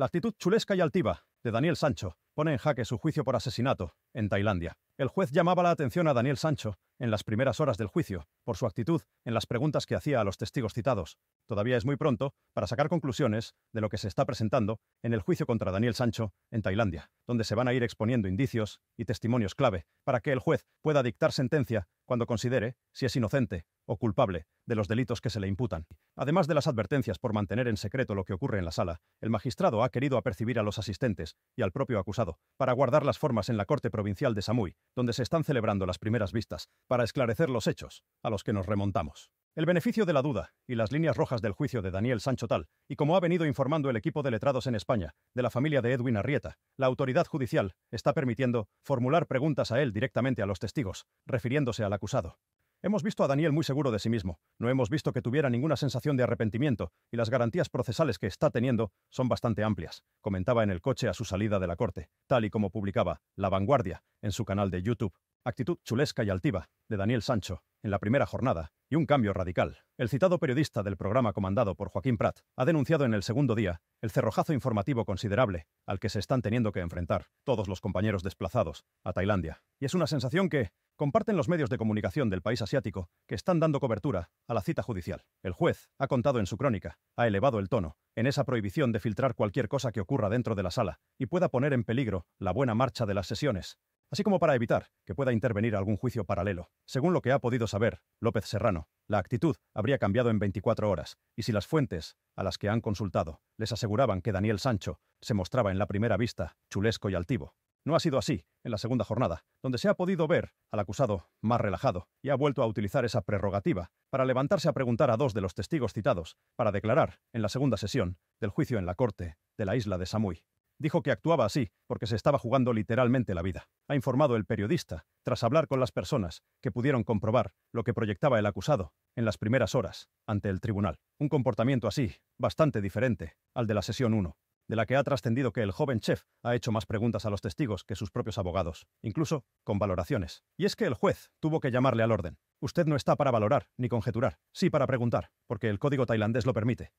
La actitud chulesca y altiva de Daniel Sancho pone en jaque su juicio por asesinato en Tailandia. El juez llamaba la atención a Daniel Sancho en las primeras horas del juicio por su actitud en las preguntas que hacía a los testigos citados. Todavía es muy pronto para sacar conclusiones de lo que se está presentando en el juicio contra Daniel Sancho en Tailandia, donde se van a ir exponiendo indicios y testimonios clave para que el juez pueda dictar sentencia cuando considere si es inocente o culpable de los delitos que se le imputan. Además de las advertencias por mantener en secreto lo que ocurre en la sala, el magistrado ha querido apercibir a los asistentes y al propio acusado para guardar las formas en la Corte Provincial de Samui, donde se están celebrando las primeras vistas, para esclarecer los hechos a los que nos remontamos. El beneficio de la duda y las líneas rojas del juicio de Daniel Sancho Tal, y como ha venido informando el equipo de letrados en España, de la familia de Edwin Arrieta, la autoridad judicial está permitiendo formular preguntas a él directamente a los testigos, refiriéndose al acusado. Hemos visto a Daniel muy seguro de sí mismo, no hemos visto que tuviera ninguna sensación de arrepentimiento y las garantías procesales que está teniendo son bastante amplias, comentaba en el coche a su salida de la corte, tal y como publicaba La Vanguardia en su canal de YouTube. Actitud chulesca y altiva de Daniel Sancho en la primera jornada y un cambio radical. El citado periodista del programa comandado por Joaquín Prat ha denunciado en el segundo día el cerrojazo informativo considerable al que se están teniendo que enfrentar todos los compañeros desplazados a Tailandia. Y es una sensación que, comparten los medios de comunicación del país asiático que están dando cobertura a la cita judicial. El juez ha contado en su crónica, ha elevado el tono, en esa prohibición de filtrar cualquier cosa que ocurra dentro de la sala y pueda poner en peligro la buena marcha de las sesiones, así como para evitar que pueda intervenir algún juicio paralelo. Según lo que ha podido saber López Serrano, la actitud habría cambiado en 24 horas, y si las fuentes a las que han consultado les aseguraban que Daniel Sancho se mostraba en la primera vista chulesco y altivo, no ha sido así en la segunda jornada, donde se ha podido ver al acusado más relajado y ha vuelto a utilizar esa prerrogativa para levantarse a preguntar a dos de los testigos citados para declarar en la segunda sesión del juicio en la corte de la isla de Samui. Dijo que actuaba así porque se estaba jugando literalmente la vida, ha informado el periodista, tras hablar con las personas que pudieron comprobar lo que proyectaba el acusado en las primeras horas ante el tribunal. Un comportamiento así, bastante diferente al de la sesión 1 de la que ha trascendido que el joven chef ha hecho más preguntas a los testigos que sus propios abogados, incluso con valoraciones. Y es que el juez tuvo que llamarle al orden. Usted no está para valorar ni conjeturar, sí para preguntar, porque el código tailandés lo permite.